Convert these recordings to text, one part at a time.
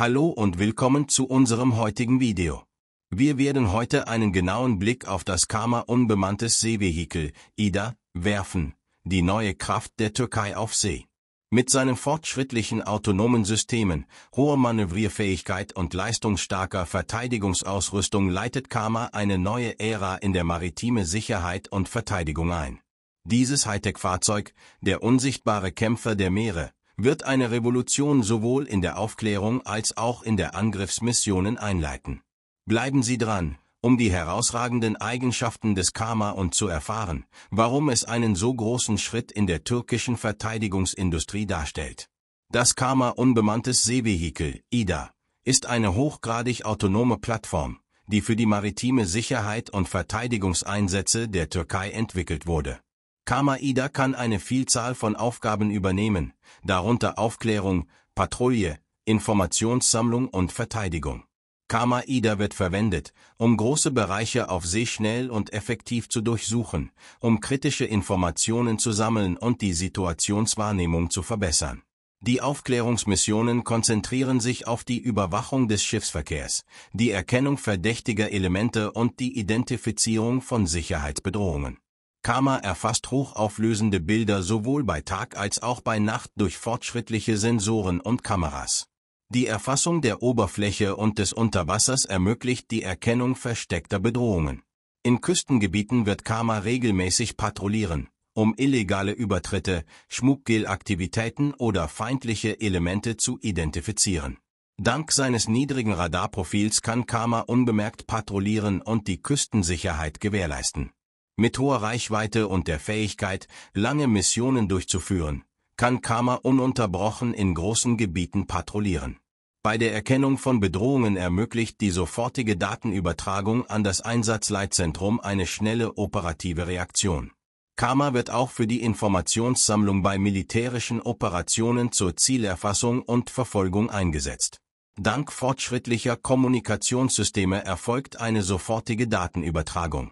Hallo und willkommen zu unserem heutigen Video. Wir werden heute einen genauen Blick auf das Karma unbemanntes Seevehikel, IDA, werfen, die neue Kraft der Türkei auf See. Mit seinen fortschrittlichen autonomen Systemen, hoher Manövrierfähigkeit und leistungsstarker Verteidigungsausrüstung leitet Karma eine neue Ära in der maritime Sicherheit und Verteidigung ein. Dieses Hightech-Fahrzeug, der unsichtbare Kämpfer der Meere, wird eine Revolution sowohl in der Aufklärung als auch in der Angriffsmissionen einleiten. Bleiben Sie dran, um die herausragenden Eigenschaften des Karma und zu erfahren, warum es einen so großen Schritt in der türkischen Verteidigungsindustrie darstellt. Das Karma unbemanntes Seevehikel, IDA, ist eine hochgradig autonome Plattform, die für die maritime Sicherheit und Verteidigungseinsätze der Türkei entwickelt wurde. Kama-Ida kann eine Vielzahl von Aufgaben übernehmen, darunter Aufklärung, Patrouille, Informationssammlung und Verteidigung. Kama-Ida wird verwendet, um große Bereiche auf See schnell und effektiv zu durchsuchen, um kritische Informationen zu sammeln und die Situationswahrnehmung zu verbessern. Die Aufklärungsmissionen konzentrieren sich auf die Überwachung des Schiffsverkehrs, die Erkennung verdächtiger Elemente und die Identifizierung von Sicherheitsbedrohungen. Karma erfasst hochauflösende Bilder sowohl bei Tag als auch bei Nacht durch fortschrittliche Sensoren und Kameras. Die Erfassung der Oberfläche und des Unterwassers ermöglicht die Erkennung versteckter Bedrohungen. In Küstengebieten wird Karma regelmäßig patrouillieren, um illegale Übertritte, schmuggel oder feindliche Elemente zu identifizieren. Dank seines niedrigen Radarprofils kann Karma unbemerkt patrouillieren und die Küstensicherheit gewährleisten. Mit hoher Reichweite und der Fähigkeit, lange Missionen durchzuführen, kann Karma ununterbrochen in großen Gebieten patrouillieren. Bei der Erkennung von Bedrohungen ermöglicht die sofortige Datenübertragung an das Einsatzleitzentrum eine schnelle operative Reaktion. Karma wird auch für die Informationssammlung bei militärischen Operationen zur Zielerfassung und Verfolgung eingesetzt. Dank fortschrittlicher Kommunikationssysteme erfolgt eine sofortige Datenübertragung.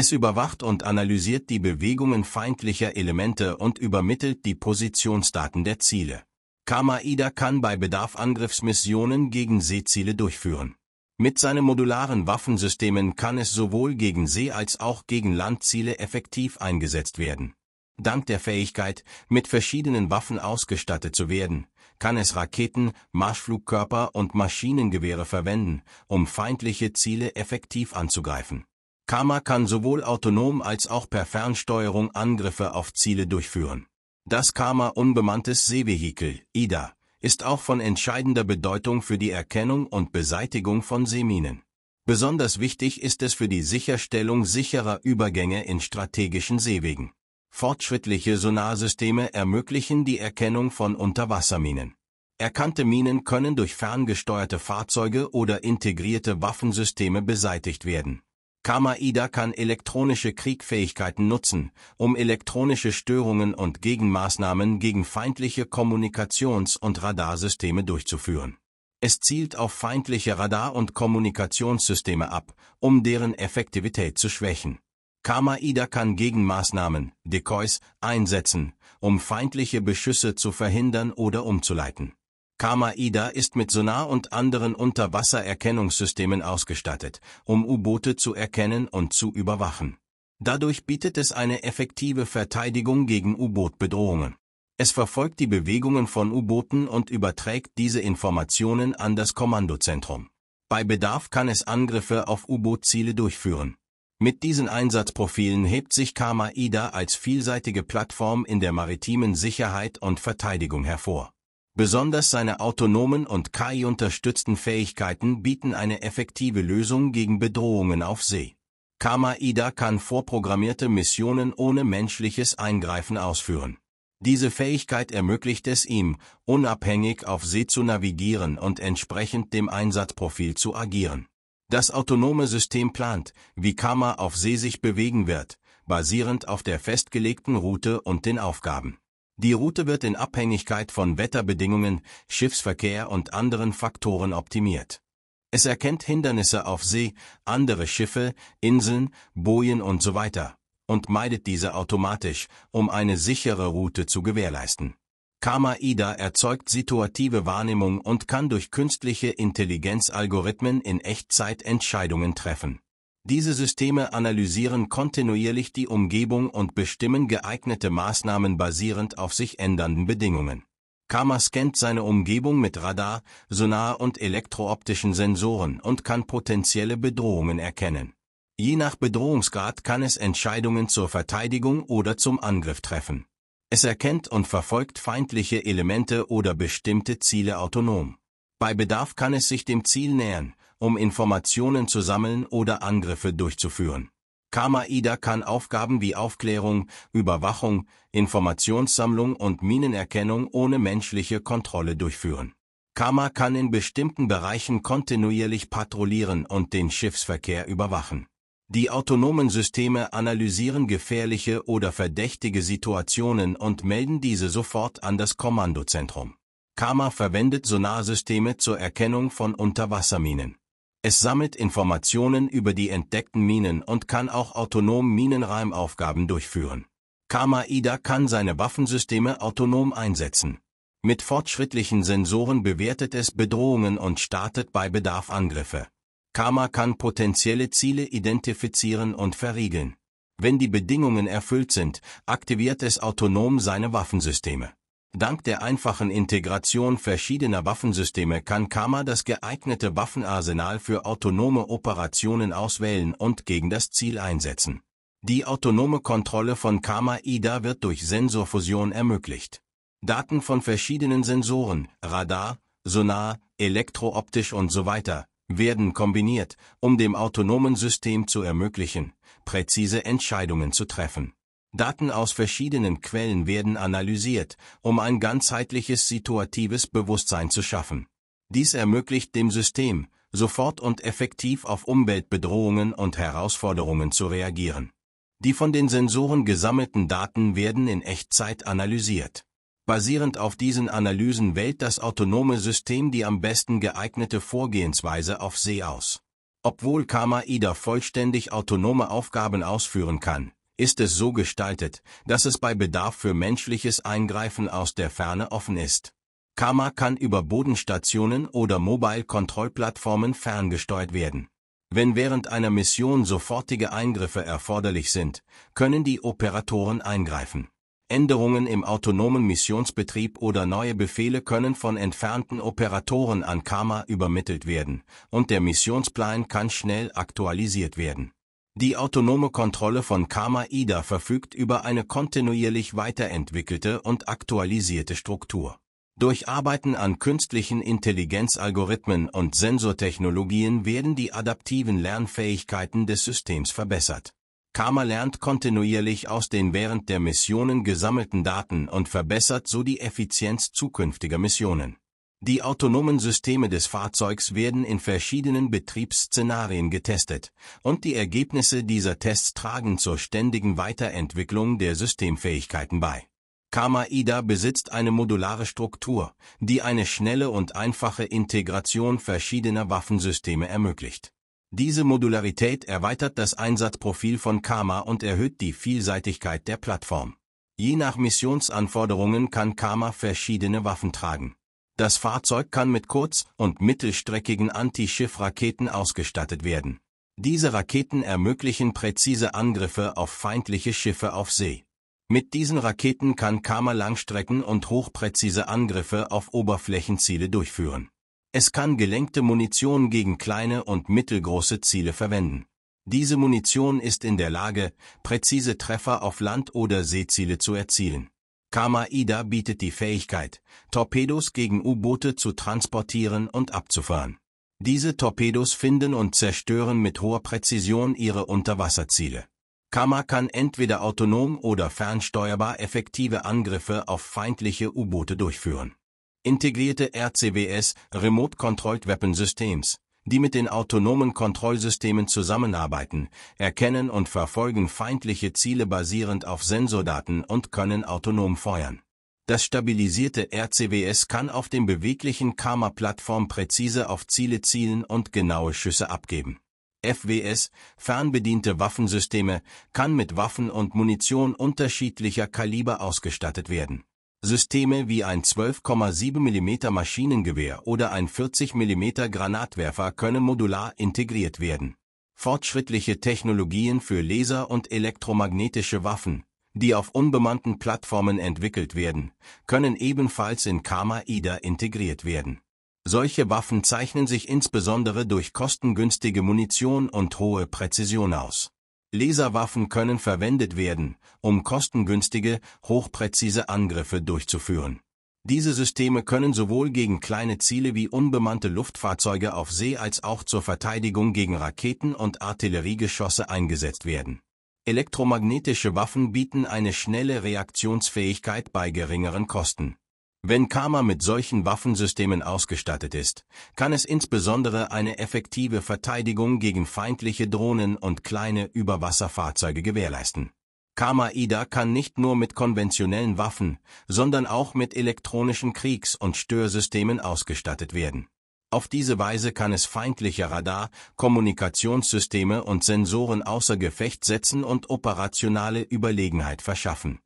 Es überwacht und analysiert die Bewegungen feindlicher Elemente und übermittelt die Positionsdaten der Ziele. kama kann bei Bedarf Angriffsmissionen gegen Seeziele durchführen. Mit seinen modularen Waffensystemen kann es sowohl gegen See- als auch gegen Landziele effektiv eingesetzt werden. Dank der Fähigkeit, mit verschiedenen Waffen ausgestattet zu werden, kann es Raketen, Marschflugkörper und Maschinengewehre verwenden, um feindliche Ziele effektiv anzugreifen. Karma kann sowohl autonom als auch per Fernsteuerung Angriffe auf Ziele durchführen. Das Karma unbemanntes Seevehikel, IDA, ist auch von entscheidender Bedeutung für die Erkennung und Beseitigung von Seeminen. Besonders wichtig ist es für die Sicherstellung sicherer Übergänge in strategischen Seewegen. Fortschrittliche Sonarsysteme ermöglichen die Erkennung von Unterwasserminen. Erkannte Minen können durch ferngesteuerte Fahrzeuge oder integrierte Waffensysteme beseitigt werden. Kamaida kann elektronische Kriegfähigkeiten nutzen, um elektronische Störungen und Gegenmaßnahmen gegen feindliche Kommunikations- und Radarsysteme durchzuführen. Es zielt auf feindliche Radar- und Kommunikationssysteme ab, um deren Effektivität zu schwächen. Kamaida kann Gegenmaßnahmen, Decoys, einsetzen, um feindliche Beschüsse zu verhindern oder umzuleiten. Kama Ida ist mit Sonar und anderen Unterwassererkennungssystemen ausgestattet, um U-Boote zu erkennen und zu überwachen. Dadurch bietet es eine effektive Verteidigung gegen U-Boot-Bedrohungen. Es verfolgt die Bewegungen von U-Booten und überträgt diese Informationen an das Kommandozentrum. Bei Bedarf kann es Angriffe auf U-Boot-Ziele durchführen. Mit diesen Einsatzprofilen hebt sich Kama Ida als vielseitige Plattform in der maritimen Sicherheit und Verteidigung hervor. Besonders seine autonomen und KI-unterstützten Fähigkeiten bieten eine effektive Lösung gegen Bedrohungen auf See. Kama Ida kann vorprogrammierte Missionen ohne menschliches Eingreifen ausführen. Diese Fähigkeit ermöglicht es ihm, unabhängig auf See zu navigieren und entsprechend dem Einsatzprofil zu agieren. Das autonome System plant, wie Kama auf See sich bewegen wird, basierend auf der festgelegten Route und den Aufgaben. Die Route wird in Abhängigkeit von Wetterbedingungen, Schiffsverkehr und anderen Faktoren optimiert. Es erkennt Hindernisse auf See, andere Schiffe, Inseln, Bojen und so weiter und meidet diese automatisch, um eine sichere Route zu gewährleisten. Karma Ida erzeugt situative Wahrnehmung und kann durch künstliche Intelligenzalgorithmen in Echtzeit Entscheidungen treffen. Diese Systeme analysieren kontinuierlich die Umgebung und bestimmen geeignete Maßnahmen basierend auf sich ändernden Bedingungen. Kama scannt seine Umgebung mit Radar, Sonar und elektrooptischen Sensoren und kann potenzielle Bedrohungen erkennen. Je nach Bedrohungsgrad kann es Entscheidungen zur Verteidigung oder zum Angriff treffen. Es erkennt und verfolgt feindliche Elemente oder bestimmte Ziele autonom. Bei Bedarf kann es sich dem Ziel nähern, um Informationen zu sammeln oder Angriffe durchzuführen. Karma-Ida kann Aufgaben wie Aufklärung, Überwachung, Informationssammlung und Minenerkennung ohne menschliche Kontrolle durchführen. Karma kann in bestimmten Bereichen kontinuierlich patrouillieren und den Schiffsverkehr überwachen. Die autonomen Systeme analysieren gefährliche oder verdächtige Situationen und melden diese sofort an das Kommandozentrum. Karma verwendet Sonarsysteme zur Erkennung von Unterwasserminen. Es sammelt Informationen über die entdeckten Minen und kann auch autonom Minenreimaufgaben durchführen. Karma Ida kann seine Waffensysteme autonom einsetzen. Mit fortschrittlichen Sensoren bewertet es Bedrohungen und startet bei Bedarf Angriffe. Karma kann potenzielle Ziele identifizieren und verriegeln. Wenn die Bedingungen erfüllt sind, aktiviert es autonom seine Waffensysteme. Dank der einfachen Integration verschiedener Waffensysteme kann Kama das geeignete Waffenarsenal für autonome Operationen auswählen und gegen das Ziel einsetzen. Die autonome Kontrolle von Kama Ida wird durch Sensorfusion ermöglicht. Daten von verschiedenen Sensoren, Radar, Sonar, elektrooptisch und so weiter, werden kombiniert, um dem autonomen System zu ermöglichen, präzise Entscheidungen zu treffen. Daten aus verschiedenen Quellen werden analysiert, um ein ganzheitliches situatives Bewusstsein zu schaffen. Dies ermöglicht dem System, sofort und effektiv auf Umweltbedrohungen und Herausforderungen zu reagieren. Die von den Sensoren gesammelten Daten werden in Echtzeit analysiert. Basierend auf diesen Analysen wählt das autonome System die am besten geeignete Vorgehensweise auf See aus. Obwohl Kama Ida vollständig autonome Aufgaben ausführen kann, ist es so gestaltet, dass es bei Bedarf für menschliches Eingreifen aus der Ferne offen ist. Karma kann über Bodenstationen oder Mobile-Kontrollplattformen ferngesteuert werden. Wenn während einer Mission sofortige Eingriffe erforderlich sind, können die Operatoren eingreifen. Änderungen im autonomen Missionsbetrieb oder neue Befehle können von entfernten Operatoren an Karma übermittelt werden, und der Missionsplan kann schnell aktualisiert werden. Die autonome Kontrolle von Karma Ida verfügt über eine kontinuierlich weiterentwickelte und aktualisierte Struktur. Durch Arbeiten an künstlichen Intelligenzalgorithmen und Sensortechnologien werden die adaptiven Lernfähigkeiten des Systems verbessert. Karma lernt kontinuierlich aus den während der Missionen gesammelten Daten und verbessert so die Effizienz zukünftiger Missionen. Die autonomen Systeme des Fahrzeugs werden in verschiedenen Betriebsszenarien getestet, und die Ergebnisse dieser Tests tragen zur ständigen Weiterentwicklung der Systemfähigkeiten bei. Kama Ida besitzt eine modulare Struktur, die eine schnelle und einfache Integration verschiedener Waffensysteme ermöglicht. Diese Modularität erweitert das Einsatzprofil von Kama und erhöht die Vielseitigkeit der Plattform. Je nach Missionsanforderungen kann Kama verschiedene Waffen tragen. Das Fahrzeug kann mit kurz- und mittelstreckigen Anti-Schiff-Raketen ausgestattet werden. Diese Raketen ermöglichen präzise Angriffe auf feindliche Schiffe auf See. Mit diesen Raketen kann Kama Langstrecken- und hochpräzise Angriffe auf Oberflächenziele durchführen. Es kann gelenkte Munition gegen kleine und mittelgroße Ziele verwenden. Diese Munition ist in der Lage, präzise Treffer auf Land- oder Seeziele zu erzielen. Kama Ida bietet die Fähigkeit, Torpedos gegen U-Boote zu transportieren und abzufahren. Diese Torpedos finden und zerstören mit hoher Präzision ihre Unterwasserziele. Kama kann entweder autonom oder fernsteuerbar effektive Angriffe auf feindliche U-Boote durchführen. Integrierte RCWS Remote Controlled Weapon Systems die mit den autonomen Kontrollsystemen zusammenarbeiten, erkennen und verfolgen feindliche Ziele basierend auf Sensordaten und können autonom feuern. Das stabilisierte RCWS kann auf dem beweglichen Karma-Plattform präzise auf Ziele zielen und genaue Schüsse abgeben. FWS, fernbediente Waffensysteme, kann mit Waffen und Munition unterschiedlicher Kaliber ausgestattet werden. Systeme wie ein 12,7 mm Maschinengewehr oder ein 40 mm Granatwerfer können modular integriert werden. Fortschrittliche Technologien für Laser- und elektromagnetische Waffen, die auf unbemannten Plattformen entwickelt werden, können ebenfalls in Kama Ida integriert werden. Solche Waffen zeichnen sich insbesondere durch kostengünstige Munition und hohe Präzision aus. Laserwaffen können verwendet werden, um kostengünstige, hochpräzise Angriffe durchzuführen. Diese Systeme können sowohl gegen kleine Ziele wie unbemannte Luftfahrzeuge auf See als auch zur Verteidigung gegen Raketen und Artilleriegeschosse eingesetzt werden. Elektromagnetische Waffen bieten eine schnelle Reaktionsfähigkeit bei geringeren Kosten. Wenn Karma mit solchen Waffensystemen ausgestattet ist, kann es insbesondere eine effektive Verteidigung gegen feindliche Drohnen und kleine Überwasserfahrzeuge gewährleisten. Karma Ida kann nicht nur mit konventionellen Waffen, sondern auch mit elektronischen Kriegs- und Störsystemen ausgestattet werden. Auf diese Weise kann es feindliche Radar, Kommunikationssysteme und Sensoren außer Gefecht setzen und operationale Überlegenheit verschaffen.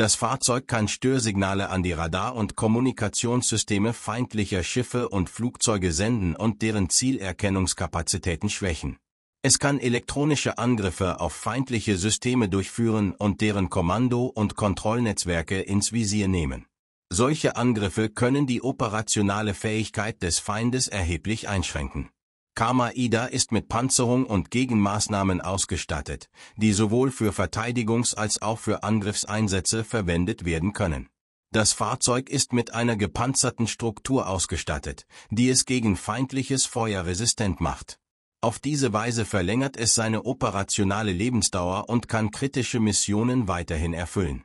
Das Fahrzeug kann Störsignale an die Radar- und Kommunikationssysteme feindlicher Schiffe und Flugzeuge senden und deren Zielerkennungskapazitäten schwächen. Es kann elektronische Angriffe auf feindliche Systeme durchführen und deren Kommando- und Kontrollnetzwerke ins Visier nehmen. Solche Angriffe können die operationale Fähigkeit des Feindes erheblich einschränken. Kama Ida ist mit Panzerung und Gegenmaßnahmen ausgestattet, die sowohl für Verteidigungs- als auch für Angriffseinsätze verwendet werden können. Das Fahrzeug ist mit einer gepanzerten Struktur ausgestattet, die es gegen feindliches Feuer resistent macht. Auf diese Weise verlängert es seine operationale Lebensdauer und kann kritische Missionen weiterhin erfüllen.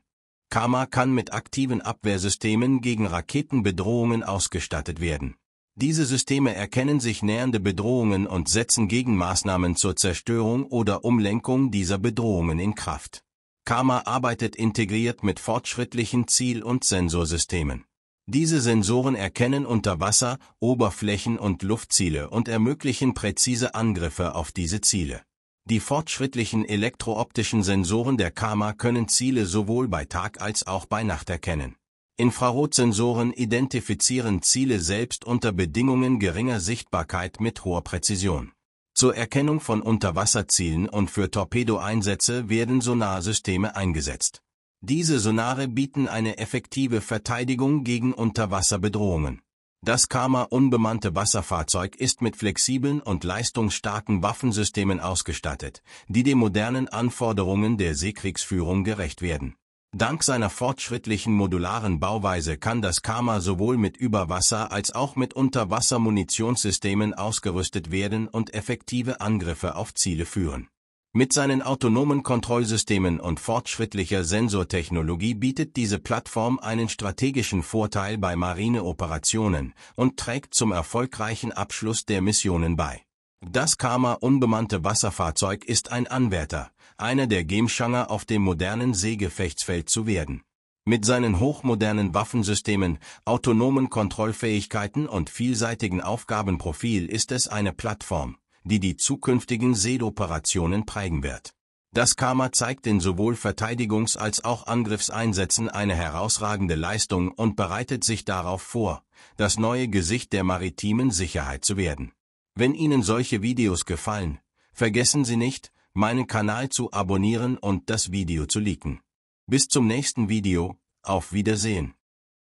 Kama kann mit aktiven Abwehrsystemen gegen Raketenbedrohungen ausgestattet werden. Diese Systeme erkennen sich nähernde Bedrohungen und setzen Gegenmaßnahmen zur Zerstörung oder Umlenkung dieser Bedrohungen in Kraft. Karma arbeitet integriert mit fortschrittlichen Ziel- und Sensorsystemen. Diese Sensoren erkennen Unterwasser, Oberflächen und Luftziele und ermöglichen präzise Angriffe auf diese Ziele. Die fortschrittlichen elektrooptischen Sensoren der Karma können Ziele sowohl bei Tag als auch bei Nacht erkennen. Infrarotsensoren identifizieren Ziele selbst unter Bedingungen geringer Sichtbarkeit mit hoher Präzision. Zur Erkennung von Unterwasserzielen und für Torpedoeinsätze werden Sonarsysteme eingesetzt. Diese Sonare bieten eine effektive Verteidigung gegen Unterwasserbedrohungen. Das Karma unbemannte Wasserfahrzeug ist mit flexiblen und leistungsstarken Waffensystemen ausgestattet, die den modernen Anforderungen der Seekriegsführung gerecht werden. Dank seiner fortschrittlichen modularen Bauweise kann das Kama sowohl mit Überwasser- als auch mit Unterwasser-Munitionssystemen ausgerüstet werden und effektive Angriffe auf Ziele führen. Mit seinen autonomen Kontrollsystemen und fortschrittlicher Sensortechnologie bietet diese Plattform einen strategischen Vorteil bei Marineoperationen und trägt zum erfolgreichen Abschluss der Missionen bei. Das Kama unbemannte Wasserfahrzeug ist ein Anwärter einer der Gemschanger auf dem modernen Seegefechtsfeld zu werden. Mit seinen hochmodernen Waffensystemen, autonomen Kontrollfähigkeiten und vielseitigen Aufgabenprofil ist es eine Plattform, die die zukünftigen Seeoperationen prägen wird. Das Karma zeigt in sowohl Verteidigungs- als auch Angriffseinsätzen eine herausragende Leistung und bereitet sich darauf vor, das neue Gesicht der maritimen Sicherheit zu werden. Wenn Ihnen solche Videos gefallen, vergessen Sie nicht, meinen Kanal zu abonnieren und das Video zu liken. Bis zum nächsten Video, auf Wiedersehen.